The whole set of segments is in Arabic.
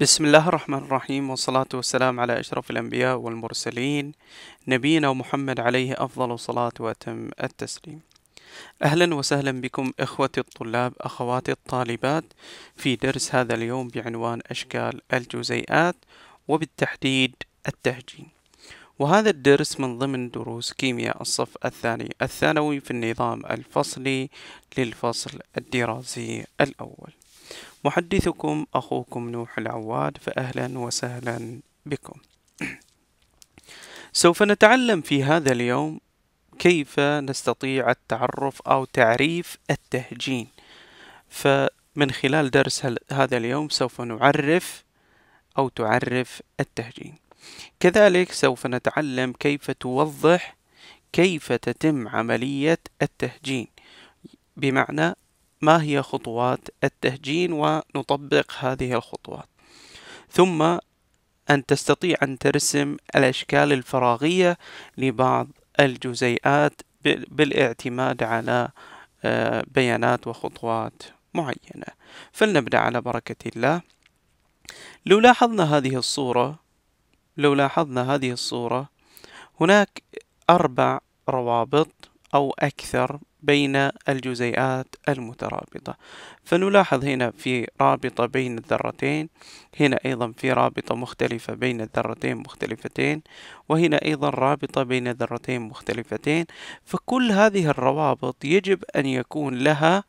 بسم الله الرحمن الرحيم والصلاة والسلام على أشرف الأنبياء والمرسلين نبينا محمد عليه أفضل الصلاة وأتم التسليم أهلا وسهلا بكم إخوتي الطلاب أخواتي الطالبات في درس هذا اليوم بعنوان أشكال الجزيئات وبالتحديد التهجين وهذا الدرس من ضمن دروس كيمياء الصف الثاني الثانوي في النظام الفصلي للفصل الدراسي الأول محدثكم أخوكم نوح العواد فأهلا وسهلا بكم سوف نتعلم في هذا اليوم كيف نستطيع التعرف أو تعريف التهجين فمن خلال درس هذا اليوم سوف نعرف أو تعرف التهجين كذلك سوف نتعلم كيف توضح كيف تتم عملية التهجين بمعنى ما هي خطوات التهجين ونطبق هذه الخطوات ثم أن تستطيع أن ترسم الأشكال الفراغية لبعض الجزيئات بالاعتماد على آه، بيانات وخطوات معينة فلنبدأ على بركة الله لو لاحظنا هذه الصورة لو لاحظنا هذه الصورة هناك أربع روابط أو أكثر بين الجزيئات المترابطة فنلاحظ هنا في رابطة بين الذرتين هنا أيضا في رابطة مختلفة بين الذرتين مختلفتين وهنا أيضا رابطة بين ذرتين مختلفتين فكل هذه الروابط يجب أن يكون لها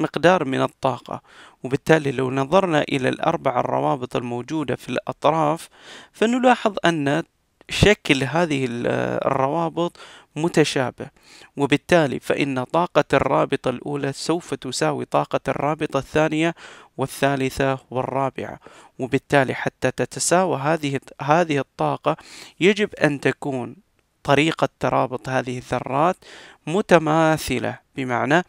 مقدار من الطاقة وبالتالي لو نظرنا إلى الأربع الروابط الموجودة في الأطراف فنلاحظ أن شكل هذه الروابط متشابه وبالتالي فإن طاقة الرابطة الأولى سوف تساوي طاقة الرابطة الثانية والثالثة والرابعة وبالتالي حتى تتساوى هذه هذه الطاقة يجب أن تكون طريقة ترابط هذه الذرات متماثلة بمعنى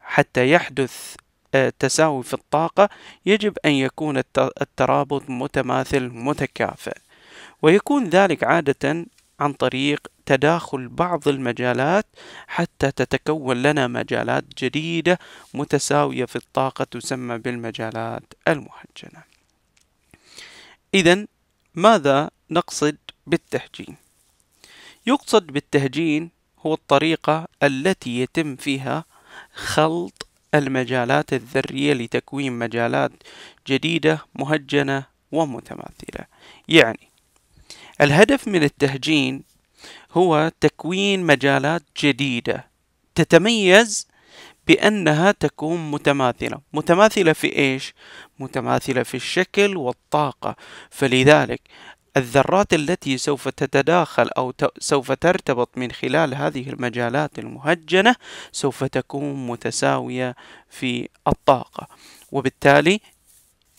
حتى يحدث آه، تساوي في الطاقة يجب أن يكون الترابط متماثل متكافئ ويكون ذلك عادة عن طريق تداخل بعض المجالات حتى تتكون لنا مجالات جديدة متساوية في الطاقة تسمى بالمجالات المهجنة إذا ماذا نقصد بالتهجين؟ يقصد بالتهجين هو الطريقة التي يتم فيها خلط المجالات الذرية لتكوين مجالات جديدة مهجنة ومتماثلة يعني الهدف من التهجين هو تكوين مجالات جديدة تتميز بأنها تكون متماثلة متماثلة في إيش؟ متماثلة في الشكل والطاقة فلذلك الذرات التي سوف تتداخل أو سوف ترتبط من خلال هذه المجالات المهجنة سوف تكون متساوية في الطاقة وبالتالي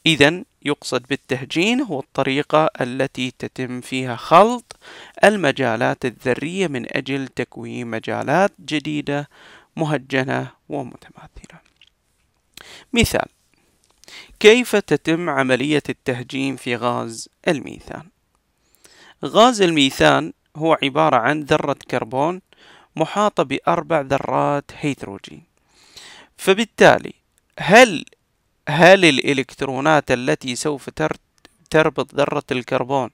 إذا يقصد بالتهجين هو الطريقة التي تتم فيها خلط المجالات الذرية من أجل تكوين مجالات جديدة مهجنة ومتماثلة مثال كيف تتم عملية التهجين في غاز الميثان؟ غاز الميثان هو عبارة عن ذرة كربون محاطة بأربع ذرات هيدروجين فبالتالي هل هل الإلكترونات التي سوف تربط ذرة الكربون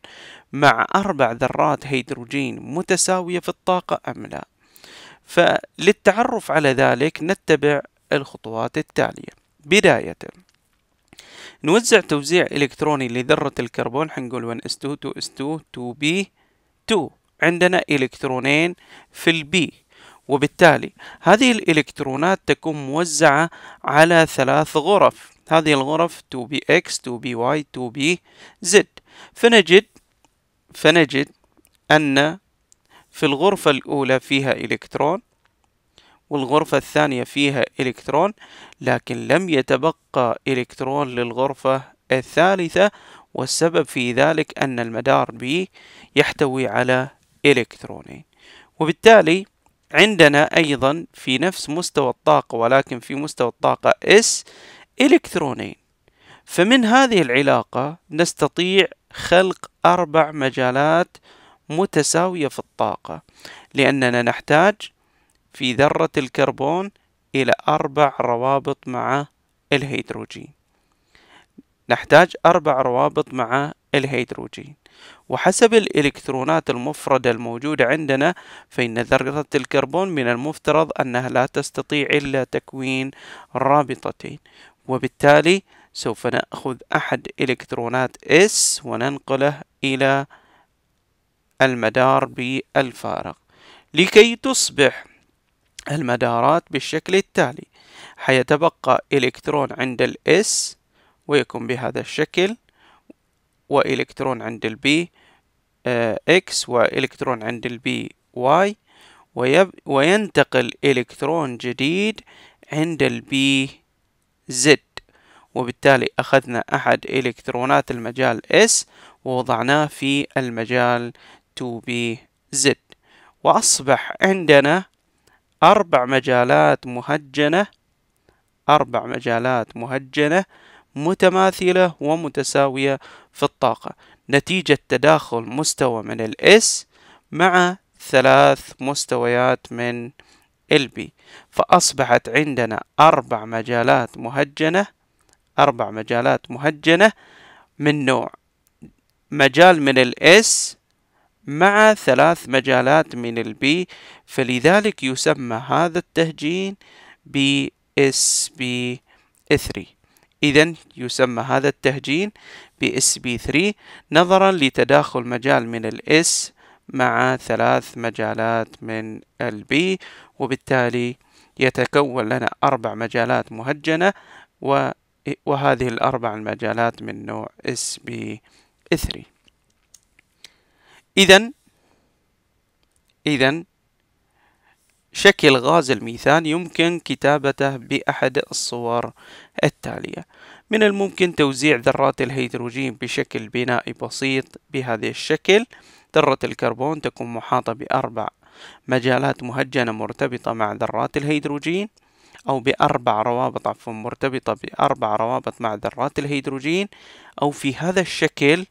مع أربع ذرات هيدروجين متساوية في الطاقة أم لا؟ فللتعرف على ذلك نتبع الخطوات التالية بداية نوزع توزيع إلكتروني لذرة الكربون حنقول 1 S2 2 S2 2B 2 عندنا إلكترونين في البي وبالتالي هذه الإلكترونات تكون موزعة على ثلاث غرف هذه الغرف 2bx 2by 2bz فنجد فنجد أن في الغرفة الأولى فيها إلكترون والغرفة الثانية فيها إلكترون لكن لم يتبقى إلكترون للغرفة الثالثة والسبب في ذلك أن المدار B يحتوي على إلكترونين وبالتالي عندنا أيضا في نفس مستوى الطاقة ولكن في مستوى الطاقة S إلكترونين فمن هذه العلاقة نستطيع خلق أربع مجالات متساوية في الطاقة لأننا نحتاج في ذرة الكربون إلى أربع روابط مع الهيدروجين نحتاج أربع روابط مع الهيدروجين وحسب الإلكترونات المفردة الموجودة عندنا فإن ذرة الكربون من المفترض أنها لا تستطيع إلا تكوين رابطتين وبالتالي سوف نأخذ أحد إلكترونات S وننقله إلى المدار بالفارغ لكي تصبح المدارات بالشكل التالي حيتبقى إلكترون عند الاس ويكون بهذا الشكل وإلكترون عند البي اكس آه، وإلكترون عند البي واي وينتقل إلكترون جديد عند البي زد وبالتالي أخذنا أحد إلكترونات المجال S ووضعناه في المجال 2B زد وأصبح عندنا أربع مجالات مهجنة أربع مجالات مهجنة متماثلة ومتساوية في الطاقة نتيجة تداخل مستوى من الإس مع ثلاث مستويات من البي فأصبحت عندنا أربع مجالات مهجنة أربع مجالات مهجنة من نوع مجال من الاس مع ثلاث مجالات من البي فلذلك يسمى هذا التهجين بي اس بي 3 إذا يسمى هذا التهجين بي اس بي 3 نظرا لتداخل مجال من الاس مع ثلاث مجالات من البي وبالتالي يتكون لنا أربع مجالات مهجنة وهذه الأربع المجالات من نوع SB3 إذا إذا شكل غاز الميثان يمكن كتابته بأحد الصور التالية من الممكن توزيع ذرات الهيدروجين بشكل بنائي بسيط بهذا الشكل ذرة الكربون تكون محاطة بأربع مجالات مهجنة مرتبطة مع ذرات الهيدروجين أو بأربع روابط عفوا مرتبطة بأربع روابط مع ذرات الهيدروجين أو في هذا الشكل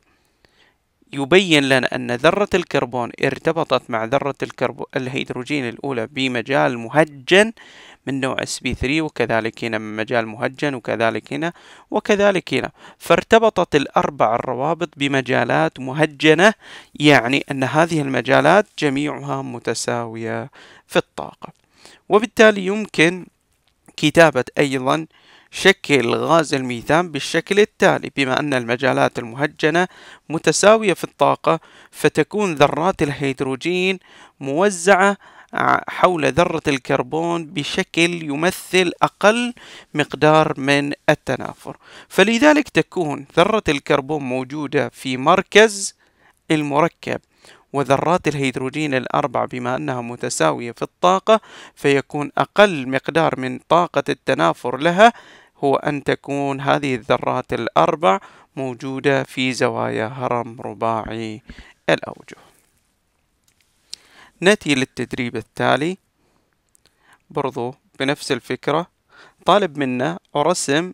يبين لنا أن ذرة الكربون ارتبطت مع ذرة الكربون الهيدروجين الأولى بمجال مهجن من نوع sp 3 وكذلك هنا من مجال مهجن وكذلك هنا وكذلك هنا فارتبطت الأربع الروابط بمجالات مهجنة يعني أن هذه المجالات جميعها متساوية في الطاقة وبالتالي يمكن كتابة أيضا شكل غاز الميثان بالشكل التالي بما أن المجالات المهجنة متساوية في الطاقة فتكون ذرات الهيدروجين موزعة حول ذرة الكربون بشكل يمثل أقل مقدار من التنافر فلذلك تكون ذرة الكربون موجودة في مركز المركب وذرات الهيدروجين الأربع بما أنها متساوية في الطاقة فيكون أقل مقدار من طاقة التنافر لها هو أن تكون هذه الذرات الأربع موجودة في زوايا هرم رباعي الأوجه نأتي للتدريب التالي برضو بنفس الفكرة طالب منا أرسم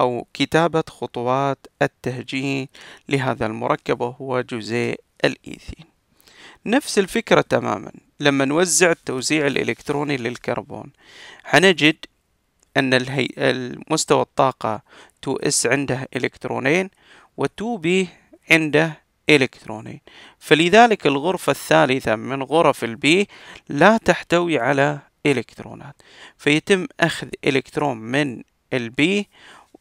أو كتابة خطوات التهجين لهذا المركب وهو جزيء الإيثين نفس الفكرة تماما لما نوزع التوزيع الإلكتروني للكربون حنجد أن الهي... مستوى الطاقة 2s عنده إلكترونين و2b عنده إلكترونين فلذلك الغرفة الثالثة من غرف البي لا تحتوي على إلكترونات فيتم أخذ إلكترون من البي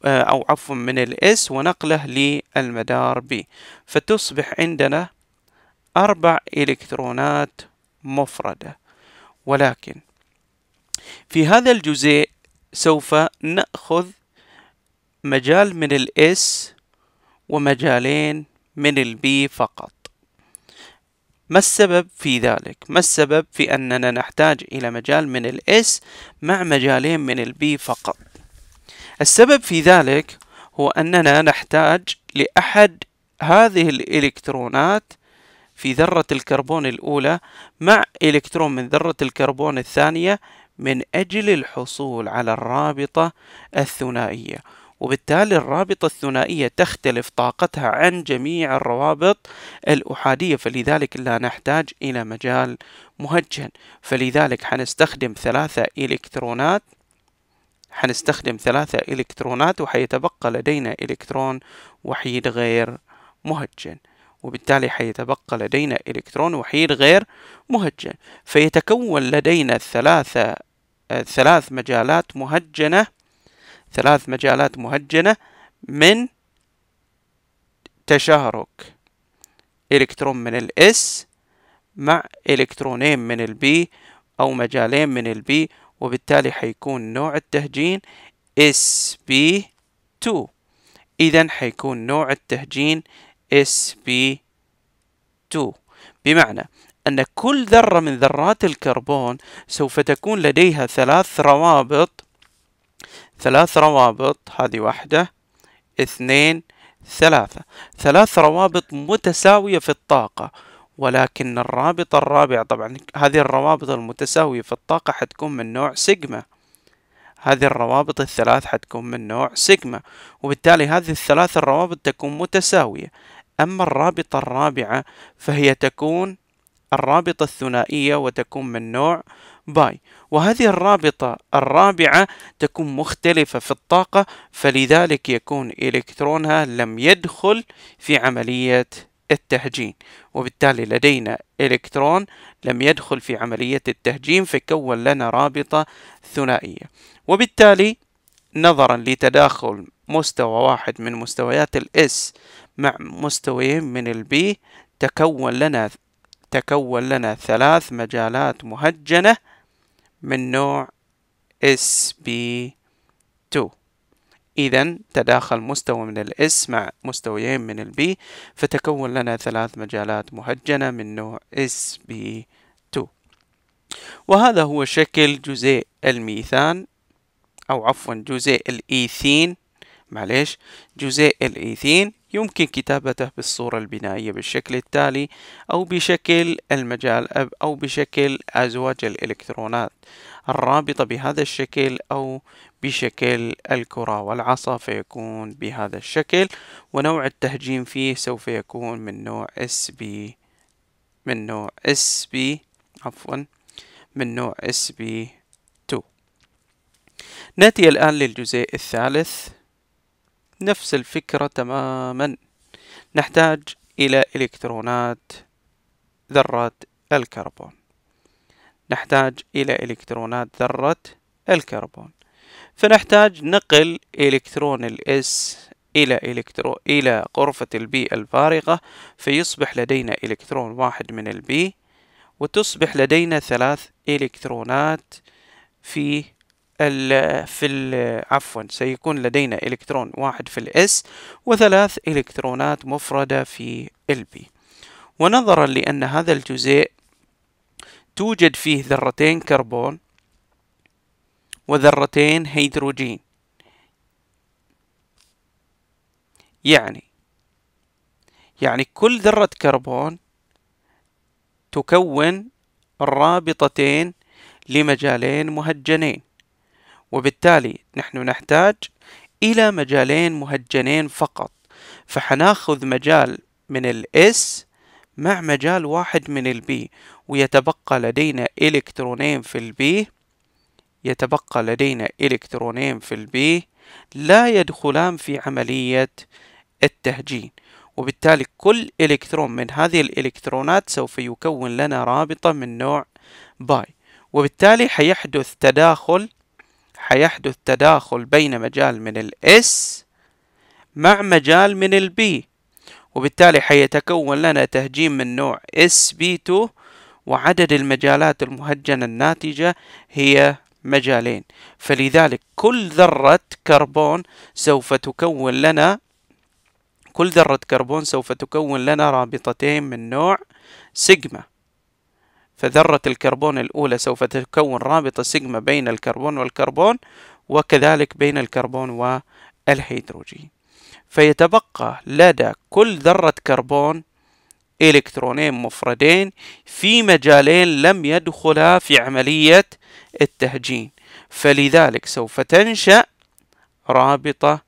آه، أو عفوا من الإس ونقله للمدار بي فتصبح عندنا أربع إلكترونات مفردة ولكن في هذا الجزيء سوف نأخذ مجال من الاس ومجالين من البي فقط ما السبب في ذلك؟ ما السبب في أننا نحتاج إلى مجال من الاس مع مجالين من البي فقط؟ السبب في ذلك هو أننا نحتاج لأحد هذه الإلكترونات في ذرة الكربون الأولى مع إلكترون من ذرة الكربون الثانية من أجل الحصول على الرابطة الثنائية وبالتالي الرابطة الثنائية تختلف طاقتها عن جميع الروابط الأحادية فلذلك لا نحتاج إلى مجال مهجن فلذلك حنستخدم ثلاثة إلكترونات حنستخدم ثلاثة إلكترونات وحيتبقى لدينا إلكترون وحيد غير مهجن وبالتالي حيتبقى لدينا إلكترون وحيد غير مهجن فيتكون لدينا ثلاثة ثلاث مجالات مهجنة ثلاث مجالات مهجنة من تشارك إلكترون من الاس مع إلكترونين من البي أو مجالين من البي وبالتالي حيكون نوع التهجين بي 2 إذا حيكون نوع التهجين sp2 بمعنى أن كل ذرة من ذرات الكربون سوف تكون لديها ثلاث روابط ثلاث روابط هذه واحدة اثنين ثلاثة ثلاث روابط متساوية في الطاقة ولكن الرابط الرابع طبعا هذه الروابط المتساوية في الطاقة حتكون من نوع سيجما هذه الروابط الثلاث حتكون من نوع سيجما وبالتالي هذه الثلاث الروابط تكون متساوية أما الرابطة الرابعة فهي تكون الرابطة الثنائية وتكون من نوع باي وهذه الرابطة الرابعة تكون مختلفة في الطاقة فلذلك يكون إلكترونها لم يدخل في عملية التهجين وبالتالي لدينا إلكترون لم يدخل في عملية التهجين فكون لنا رابطة ثنائية وبالتالي نظرا لتداخل مستوى واحد من مستويات الاس مع مستويين من البي تكون لنا تكون لنا ثلاث مجالات مهجنة من نوع اس بي 2 إذا تداخل مستوى من الإس مع مستويين من البي فتكون لنا ثلاث مجالات مهجنة من نوع اس بي 2 وهذا هو شكل جزيء الميثان أو عفوا جزيء الإيثين معليش جزيء الإيثين يمكن كتابته بالصورة البنائية بالشكل التالي أو بشكل المجال أو بشكل أزواج الإلكترونات الرابطة بهذا الشكل أو بشكل الكرة والعصا فيكون بهذا الشكل ونوع التهجيم فيه سوف يكون من نوع SB من نوع SB عفوا من نوع SB2 نأتي الآن للجزء الثالث نفس الفكرة تماما نحتاج إلى إلكترونات ذرة الكربون نحتاج إلى إلكترونات ذرة الكربون فنحتاج نقل إلكترون الاس إلى إلكترو إلى غرفة البي الفارغة فيصبح لدينا إلكترون واحد من البي وتصبح لدينا ثلاث إلكترونات في ال في ال عفوا سيكون لدينا إلكترون واحد في الاس وثلاث إلكترونات مفردة في البي ونظرا لأن هذا الجزيء توجد فيه ذرتين كربون وذرتين هيدروجين يعني يعني كل ذرة كربون تكون الرابطتين لمجالين مهجنين وبالتالي نحن نحتاج إلى مجالين مهجنين فقط فحناخذ مجال من الاس مع مجال واحد من البي ويتبقى لدينا إلكترونين في البي يتبقى لدينا إلكترونين في البي لا يدخلان في عملية التهجين وبالتالي كل إلكترون من هذه الإلكترونات سوف يكون لنا رابطة من نوع باي وبالتالي حيحدث تداخل حيحدث تداخل بين مجال من الاس مع مجال من البي وبالتالي حيتكون لنا تهجيم من نوع اس بي 2 وعدد المجالات المهجنة الناتجة هي مجالين فلذلك كل ذرة كربون سوف تكون لنا كل ذرة كربون سوف تكون لنا رابطتين من نوع سيجما فذرة الكربون الأولى سوف تكون رابطة سيجما بين الكربون والكربون وكذلك بين الكربون والهيدروجين فيتبقى لدى كل ذرة كربون إلكترونين مفردين في مجالين لم يدخلا في عملية التهجين فلذلك سوف تنشأ رابطة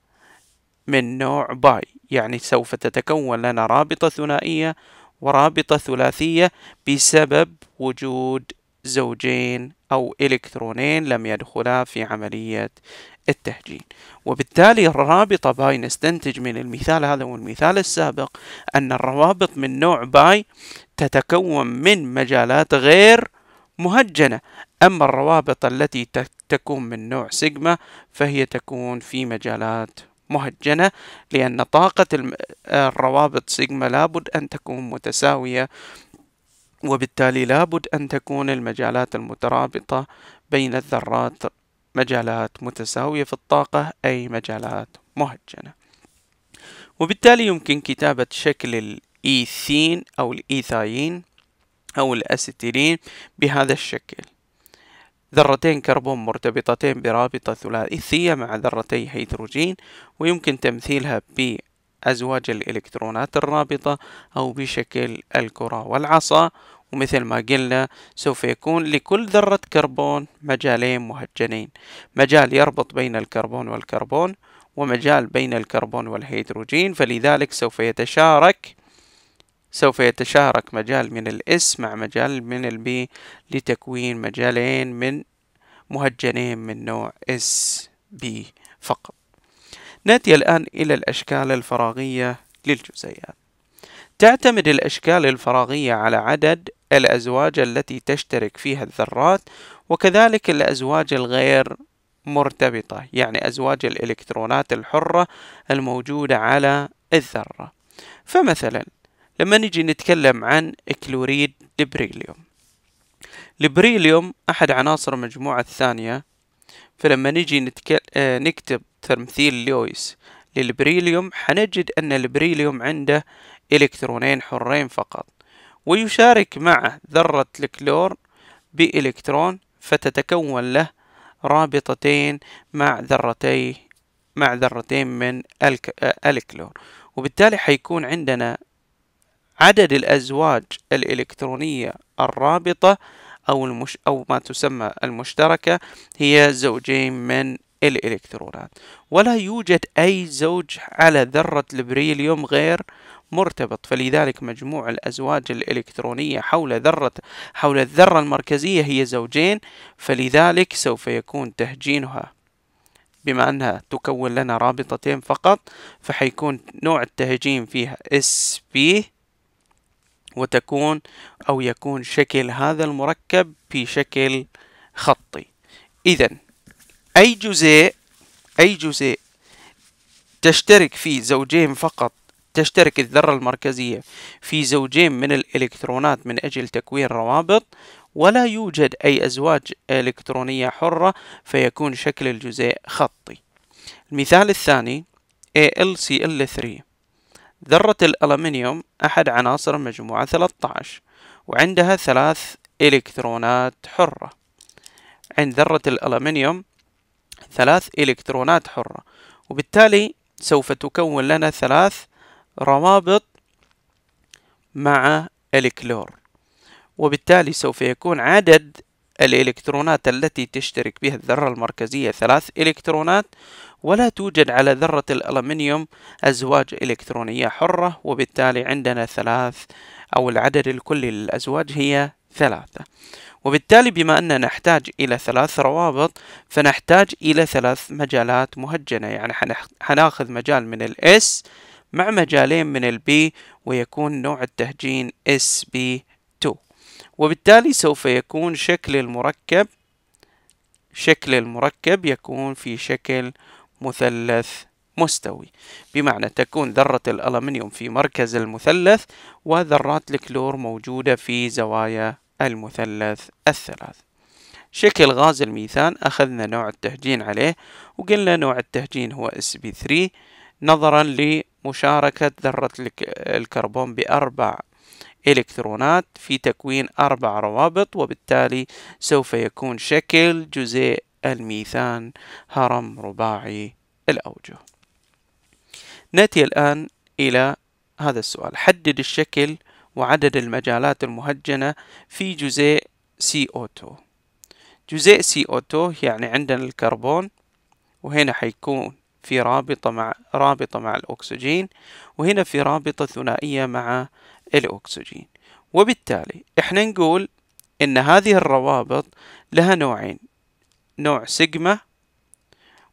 من نوع باي يعني سوف تتكون لنا رابطة ثنائية ورابطة ثلاثية بسبب وجود زوجين أو إلكترونين لم يدخلا في عملية التهجين وبالتالي الرابطة باي نستنتج من المثال هذا والمثال السابق أن الروابط من نوع باي تتكون من مجالات غير مهجنة أما الروابط التي تكون من نوع سيجما فهي تكون في مجالات مهجنة لأن طاقة الروابط سيجما لابد أن تكون متساوية وبالتالي لابد أن تكون المجالات المترابطة بين الذرات مجالات متساوية في الطاقة أي مجالات مهجنة وبالتالي يمكن كتابة شكل الإيثين أو الإيثايين أو الأستيرين بهذا الشكل ذرتين كربون مرتبطتين برابطة ثلاثية مع ذرتي هيدروجين ويمكن تمثيلها بأزواج الإلكترونات الرابطة أو بشكل الكرة والعصا ومثل ما قلنا سوف يكون لكل ذرة كربون مجالين مهجنين مجال يربط بين الكربون والكربون ومجال بين الكربون والهيدروجين فلذلك سوف يتشارك سوف يتشارك مجال من الاس مع مجال من البي لتكوين مجالين من مهجنين من نوع اس بي فقط نأتي الآن إلى الأشكال الفراغية للجزيئات تعتمد الأشكال الفراغية على عدد الأزواج التي تشترك فيها الذرات وكذلك الأزواج الغير مرتبطة يعني أزواج الإلكترونات الحرة الموجودة على الذرة فمثلا لما نجي نتكلم عن كلوريد البريليوم البريليوم أحد عناصر المجموعة الثانية فلما نجي آه، نكتب تمثيل لويس للبريليوم حنجد أن البريليوم عنده إلكترونين حرين فقط ويشارك معه ذرة الكلور بإلكترون فتتكون له رابطتين مع ذرتي مع ذرتين من آه، الكلور وبالتالي حيكون عندنا عدد الأزواج الإلكترونية الرابطة أو, المش أو ما تسمى المشتركة هي زوجين من الإلكترونات ولا يوجد أي زوج على ذرة البريليوم غير مرتبط فلذلك مجموع الأزواج الإلكترونية حول ذرة حول الذرة المركزية هي زوجين فلذلك سوف يكون تهجينها بما أنها تكون لنا رابطتين فقط فحيكون نوع التهجين فيها SP وتكون أو يكون شكل هذا المركب في شكل خطي إذا أي جزيء أي جزيء تشترك فيه زوجين فقط تشترك الذرة المركزية في زوجين من الإلكترونات من أجل تكوين روابط ولا يوجد أي أزواج إلكترونية حرة فيكون شكل الجزيء خطي المثال الثاني AlCl3 ذرة الألمنيوم أحد عناصر المجموعة 13 وعندها ثلاث إلكترونات حرة عند ذرة الألمنيوم ثلاث إلكترونات حرة وبالتالي سوف تكون لنا ثلاث روابط مع الكلور وبالتالي سوف يكون عدد الإلكترونات التي تشترك بها الذرة المركزية ثلاث إلكترونات ولا توجد على ذرة الألمنيوم أزواج إلكترونية حرة وبالتالي عندنا ثلاث أو العدد الكلي للأزواج هي ثلاثة وبالتالي بما أننا نحتاج إلى ثلاث روابط فنحتاج إلى ثلاث مجالات مهجنة يعني حناخذ مجال من الاس مع مجالين من البي ويكون نوع التهجين اس بي وبالتالي سوف يكون شكل المركب شكل المركب يكون في شكل مثلث مستوي بمعنى تكون ذرة الألمنيوم في مركز المثلث وذرات الكلور موجودة في زوايا المثلث الثلاث شكل غاز الميثان أخذنا نوع التهجين عليه وقلنا نوع التهجين هو sp 3 نظرا لمشاركة ذرة الكربون بأربع إلكترونات في تكوين أربع روابط وبالتالي سوف يكون شكل جزيء الميثان هرم رباعي الأوجه نأتي الآن إلى هذا السؤال حدد الشكل وعدد المجالات المهجنة في جزيء CO2 جزيء CO2 يعني عندنا الكربون وهنا حيكون في رابطة مع رابطة مع الأكسجين وهنا في رابطة ثنائية مع الأكسجين وبالتالي احنا نقول ان هذه الروابط لها نوعين نوع سيجما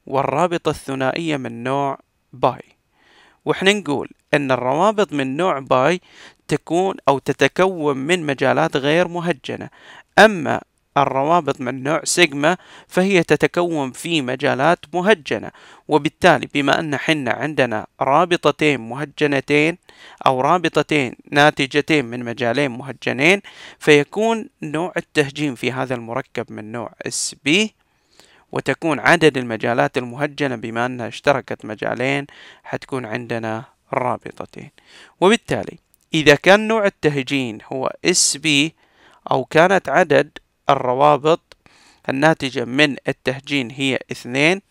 والرابطة الثنائية من نوع باي واحنا نقول ان الروابط من نوع باي تكون او تتكون من مجالات غير مهجنة اما الروابط من نوع سيجما فهي تتكون في مجالات مهجنة وبالتالي بما أن حنا عندنا رابطتين مهجنتين أو رابطتين ناتجتين من مجالين مهجنين فيكون نوع التهجين في هذا المركب من نوع اس بي وتكون عدد المجالات المهجنة بما أنها اشتركت مجالين حتكون عندنا رابطتين وبالتالي إذا كان نوع التهجين هو اس بي أو كانت عدد الروابط الناتجة من التهجين هي اثنين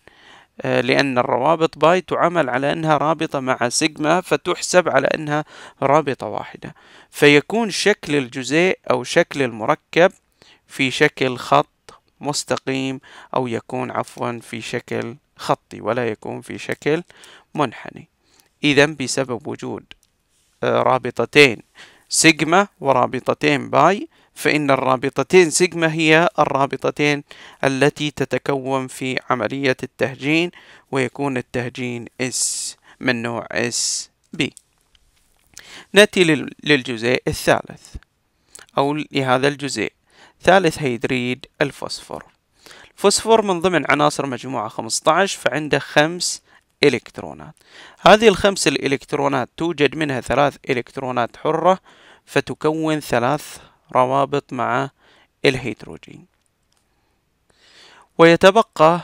آه، لأن الروابط باي تعمل على أنها رابطة مع سيجما فتحسب على أنها رابطة واحدة فيكون شكل الجزيء أو شكل المركب في شكل خط مستقيم أو يكون عفوا في شكل خطي ولا يكون في شكل منحني إذا بسبب وجود آه، رابطتين سيجما ورابطتين باي فإن الرابطتين سيجما هي الرابطتين التي تتكون في عملية التهجين ويكون التهجين S من نوع SB نأتي للجزيء الثالث أو لهذا الجزيء ثالث هيدريد الفوسفور الفوسفور من ضمن عناصر مجموعة 15 فعنده خمس إلكترونات هذه الخمس الإلكترونات توجد منها ثلاث إلكترونات حرة فتكون ثلاث روابط مع الهيدروجين ويتبقى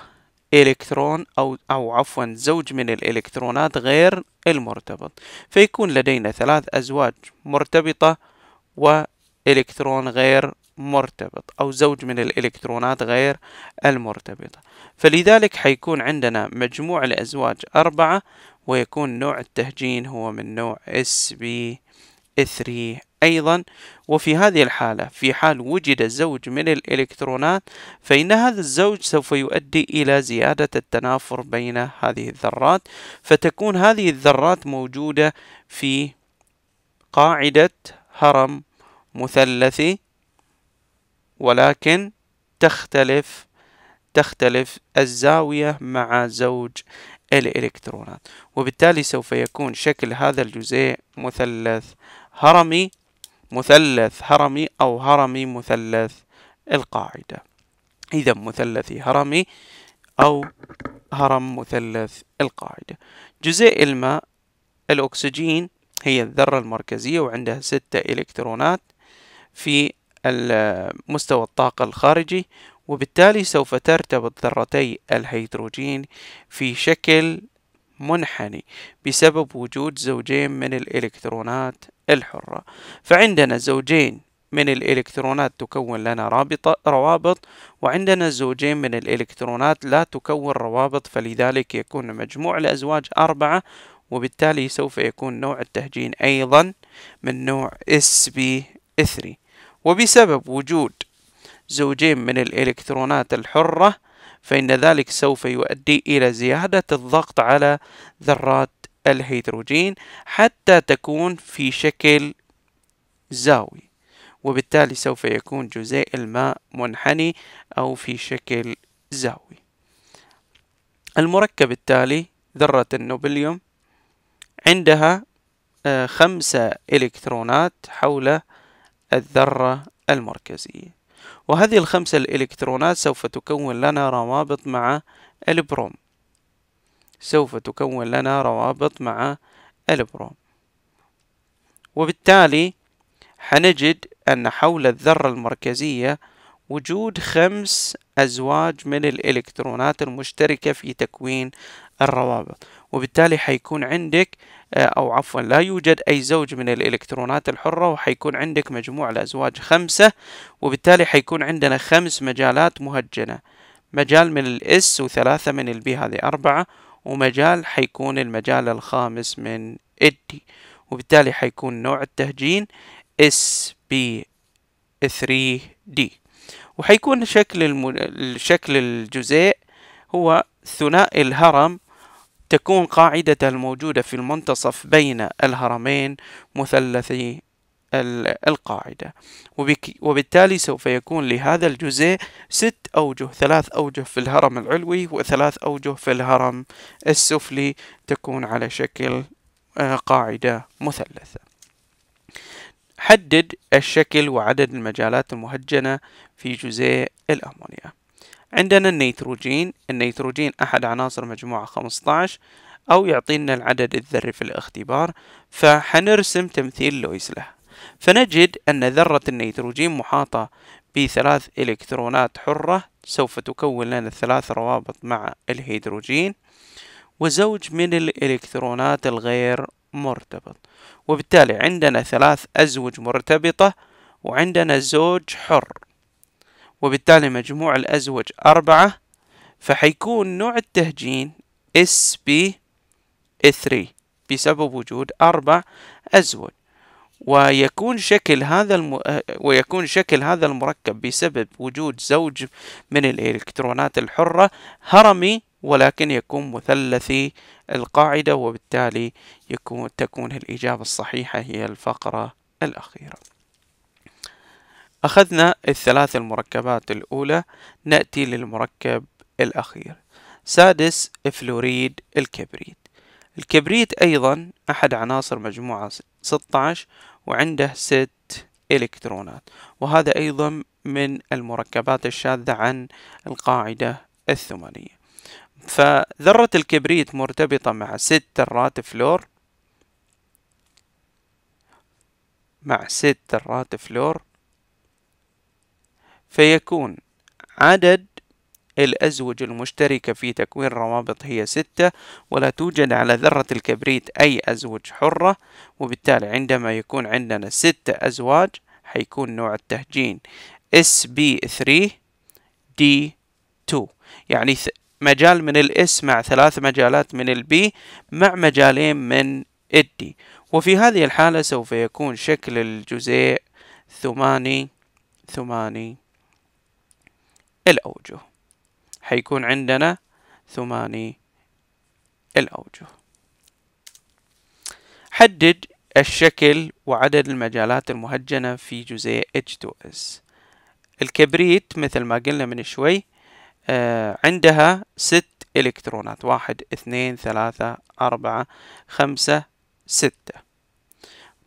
إلكترون أو, أو عفوا زوج من الإلكترونات غير المرتبط فيكون لدينا ثلاث أزواج مرتبطة وإلكترون غير مرتبط أو زوج من الإلكترونات غير المرتبطة فلذلك حيكون عندنا مجموع الأزواج أربعة ويكون نوع التهجين هو من نوع sp 3 أيضا وفي هذه الحالة في حال وجد زوج من الإلكترونات فإن هذا الزوج سوف يؤدي إلى زيادة التنافر بين هذه الذرات فتكون هذه الذرات موجودة في قاعدة هرم مثلثي ولكن تختلف تختلف الزاوية مع زوج الإلكترونات وبالتالي سوف يكون شكل هذا الجزيء مثلث هرمي مثلث هرمي أو هرمي مثلث القاعدة إذا مثلثي هرمي أو هرم مثلث القاعدة جزيء الماء الأكسجين هي الذرة المركزية وعندها ستة إلكترونات في مستوى الطاقة الخارجي وبالتالي سوف ترتبط ذرتي الهيدروجين في شكل منحني بسبب وجود زوجين من الإلكترونات الحرة فعندنا زوجين من الإلكترونات تكون لنا رابطة روابط وعندنا زوجين من الإلكترونات لا تكون روابط فلذلك يكون مجموع الأزواج أربعة وبالتالي سوف يكون نوع التهجين أيضا من نوع sp 3 وبسبب وجود زوجين من الإلكترونات الحرة فإن ذلك سوف يؤدي إلى زيادة الضغط على ذرات الهيدروجين حتى تكون في شكل زاوي وبالتالي سوف يكون جزيء الماء منحني أو في شكل زاوي المركب التالي ذرة النوبليوم عندها آه، خمسة إلكترونات حول الذرة المركزية وهذه الخمسة الإلكترونات سوف تكون لنا روابط مع البروم سوف تكون لنا روابط مع البروم وبالتالي حنجد أن حول الذرة المركزية وجود خمس أزواج من الإلكترونات المشتركة في تكوين الروابط وبالتالي حيكون عندك آه، أو عفوا لا يوجد أي زوج من الإلكترونات الحرة وحيكون عندك مجموع الأزواج خمسة وبالتالي حيكون عندنا خمس مجالات مهجنة مجال من الإس وثلاثة من البي هذه أربعة ومجال حيكون المجال الخامس من ادي وبالتالي حيكون نوع التهجين اس بي 3 دي وحيكون شكل المن... شكل الجزيء هو ثنائي الهرم تكون قاعدة الموجودة في المنتصف بين الهرمين مثلثي القاعدة وبالتالي سوف يكون لهذا الجزء ست أوجه ثلاث أوجه في الهرم العلوي وثلاث أوجه في الهرم السفلي تكون على شكل آه، قاعدة مثلثة حدد الشكل وعدد المجالات المهجنة في جزيء الأمونيا عندنا النيتروجين النيتروجين أحد عناصر مجموعة 15 أو يعطينا العدد الذري في الاختبار فحنرسم تمثيل لويس له فنجد أن ذرة النيتروجين محاطة بثلاث إلكترونات حرة سوف تكون لنا ثلاث روابط مع الهيدروجين وزوج من الإلكترونات الغير مرتبط وبالتالي عندنا ثلاث أزوج مرتبطة وعندنا زوج حر وبالتالي مجموع الأزوج أربعة فحيكون نوع التهجين sp 3 بسبب وجود أربع أزوج ويكون شكل هذا الم... آه، ويكون شكل هذا المركب بسبب وجود زوج من الإلكترونات الحرة هرمي ولكن يكون مثلثي القاعدة وبالتالي يكون تكون الإجابة الصحيحة هي الفقرة الأخيرة أخذنا الثلاث المركبات الأولى نأتي للمركب الأخير سادس فلوريد الكبريت الكبريت أيضا أحد عناصر مجموعة 16 وعنده ست إلكترونات وهذا أيضا من المركبات الشاذة عن القاعدة الثمانية فذرة الكبريت مرتبطة مع ست ذرات فلور مع ست ذرات فلور فيكون عدد الأزوج المشتركة في تكوين الروابط هي ستة ولا توجد على ذرة الكبريت أي أزوج حرة وبالتالي عندما يكون عندنا ستة أزواج حيكون نوع التهجين SB3 D2 يعني مجال من الاس مع ثلاث مجالات من البي مع مجالين من الدي وفي هذه الحالة سوف يكون شكل الجزيء ثماني ثماني الأوجه حيكون عندنا ثماني الأوجه حدد الشكل وعدد المجالات المهجنة في جزييه H2S الكبريت مثل ما قلنا من شوي آه، عندها ست إلكترونات واحد اثنين ثلاثة أربعة خمسة ستة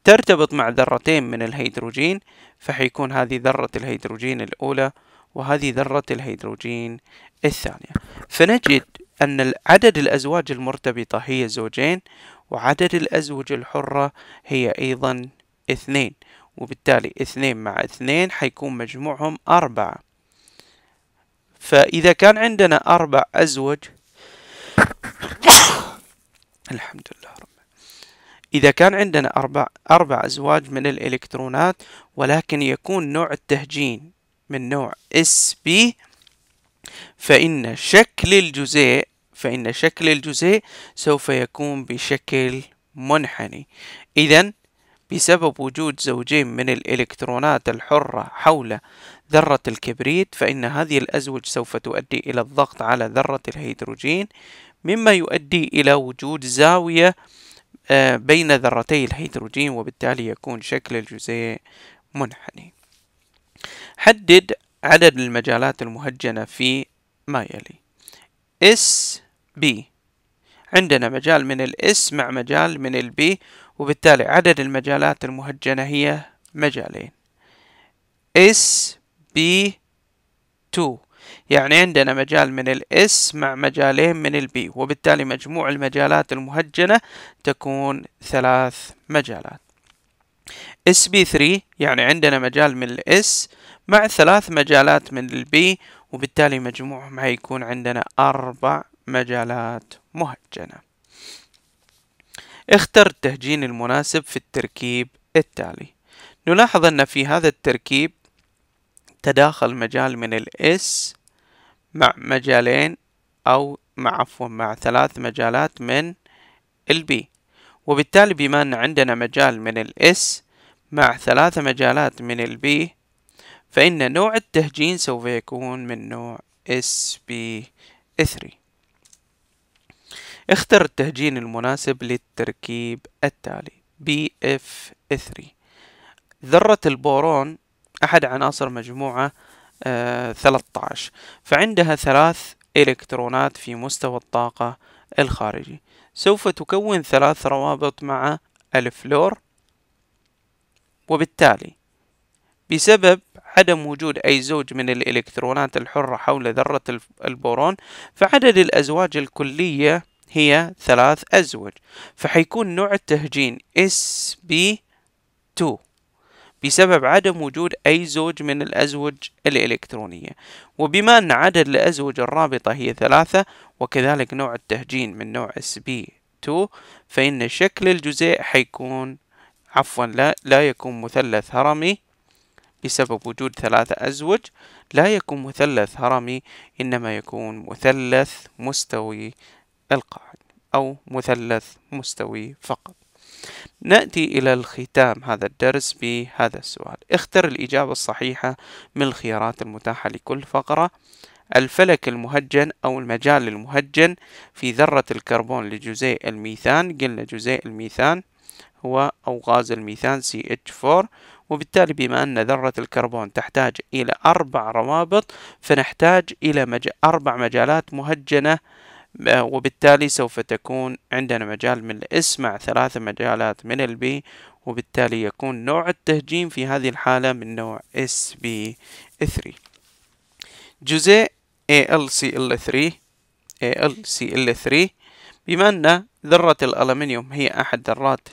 ترتبط مع ذرتين من الهيدروجين فحيكون هذه ذرة الهيدروجين الأولى وهذه ذرة الهيدروجين الثانية فنجد أن عدد الأزواج المرتبطة هي زوجين وعدد الأزوج الحرة هي أيضا اثنين وبالتالي اثنين مع اثنين حيكون مجموعهم أربعة فإذا كان عندنا أربع أزوج الحمد لله رب إذا كان عندنا أربع, أربع أزواج من الإلكترونات ولكن يكون نوع التهجين من نوع اس بي فإن شكل الجزيء فإن شكل الجزيء سوف يكون بشكل منحني إذا بسبب وجود زوجين من الإلكترونات الحرة حول ذرة الكبريت فإن هذه الأزوج سوف تؤدي إلى الضغط على ذرة الهيدروجين مما يؤدي إلى وجود زاوية آه، بين ذرتي الهيدروجين وبالتالي يكون شكل الجزيء منحني حدد عدد المجالات المهجنة في ما يلي اس بي عندنا مجال من الاس مع مجال من البي وبالتالي عدد المجالات المهجنة هي مجالين اس بي 2 يعني عندنا مجال من الاس مع مجالين من البي وبالتالي مجموع المجالات المهجنة تكون ثلاث مجالات اس بي 3 يعني عندنا مجال من الاس مع ثلاث مجالات من البي وبالتالي مجموعهم هيكون عندنا أربع مجالات مهجنة اختر التهجين المناسب في التركيب التالي نلاحظ أن في هذا التركيب تداخل مجال من الاس مع مجالين أو مع عفوا مع ثلاث مجالات من البي وبالتالي بما أن عندنا مجال من الاس مع ثلاث مجالات من البي فإن نوع التهجين سوف يكون من نوع sp3 اختر التهجين المناسب للتركيب التالي BF3 ذرة البورون أحد عناصر مجموعة آه 13 فعندها ثلاث إلكترونات في مستوى الطاقة الخارجي سوف تكون ثلاث روابط مع الفلور وبالتالي بسبب عدم وجود أي زوج من الإلكترونات الحرة حول ذرة البورون فعدد الأزواج الكلية هي ثلاث أزوج فحيكون نوع التهجين SB2 بسبب عدم وجود أي زوج من الأزوج الإلكترونية وبما أن عدد الأزوج الرابطة هي ثلاثة وكذلك نوع التهجين من نوع SB2 فإن شكل الجزيء حيكون عفوا لا, لا يكون مثلث هرمي بسبب وجود ثلاثة أزوج لا يكون مثلث هرمي إنما يكون مثلث مستوي القاعد أو مثلث مستوي فقط نأتي إلى الختام هذا الدرس بهذا السؤال اختر الإجابة الصحيحة من الخيارات المتاحة لكل فقرة الفلك المهجن أو المجال المهجن في ذرة الكربون لجزيء الميثان قلنا جزيء الميثان هو أو غاز الميثان CH4 وبالتالي بما أن ذرة الكربون تحتاج إلى أربع روابط فنحتاج إلى مج... أربع مجالات مهجنة آه، وبالتالي سوف تكون عندنا مجال من الاس مع ثلاث مجالات من البي وبالتالي يكون نوع التهجين في هذه الحالة من نوع SB3 جزيء AlCl3 AlCl3 بما أن ذرة الألمنيوم هي أحد ذرات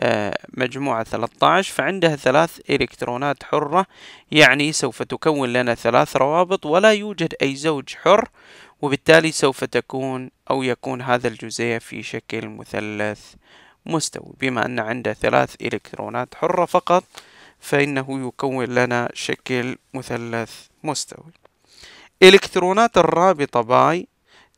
آه، مجموعة 13 فعندها ثلاث إلكترونات حرة يعني سوف تكون لنا ثلاث روابط ولا يوجد أي زوج حر وبالتالي سوف تكون أو يكون هذا الجزيء في شكل مثلث مستوي بما أن عنده ثلاث إلكترونات حرة فقط فإنه يكون لنا شكل مثلث مستوي إلكترونات الرابطة باي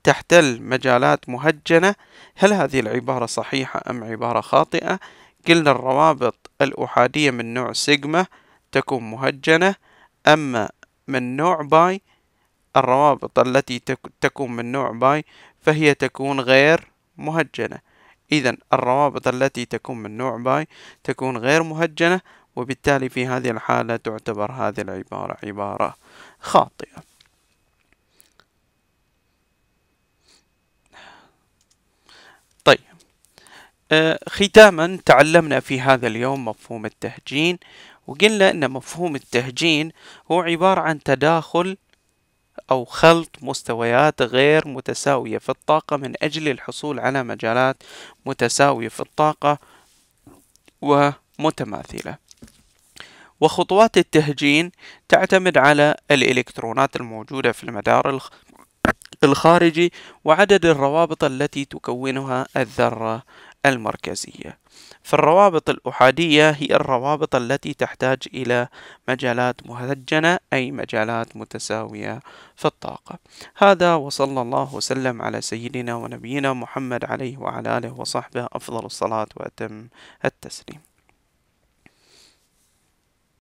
تحتل مجالات مهجنة هل هذه العبارة صحيحة أم عبارة خاطئة كل الروابط الأحادية من نوع سيجما تكون مهجنة أما من نوع باي الروابط التي تكون من نوع باي فهي تكون غير مهجنة إذا الروابط التي تكون من نوع باي تكون غير مهجنة وبالتالي في هذه الحالة تعتبر هذه العبارة عبارة خاطئة آه، ختاما تعلمنا في هذا اليوم مفهوم التهجين وقلنا أن مفهوم التهجين هو عبارة عن تداخل أو خلط مستويات غير متساوية في الطاقة من أجل الحصول على مجالات متساوية في الطاقة ومتماثلة وخطوات التهجين تعتمد على الإلكترونات الموجودة في المدار الخارجي وعدد الروابط التي تكونها الذرة المركزية فالروابط الأحادية هي الروابط التي تحتاج إلى مجالات مهجنة أي مجالات متساوية في الطاقة هذا وصلى الله وسلم على سيدنا ونبينا محمد عليه وعلى آله وصحبه أفضل الصلاة وأتم التسليم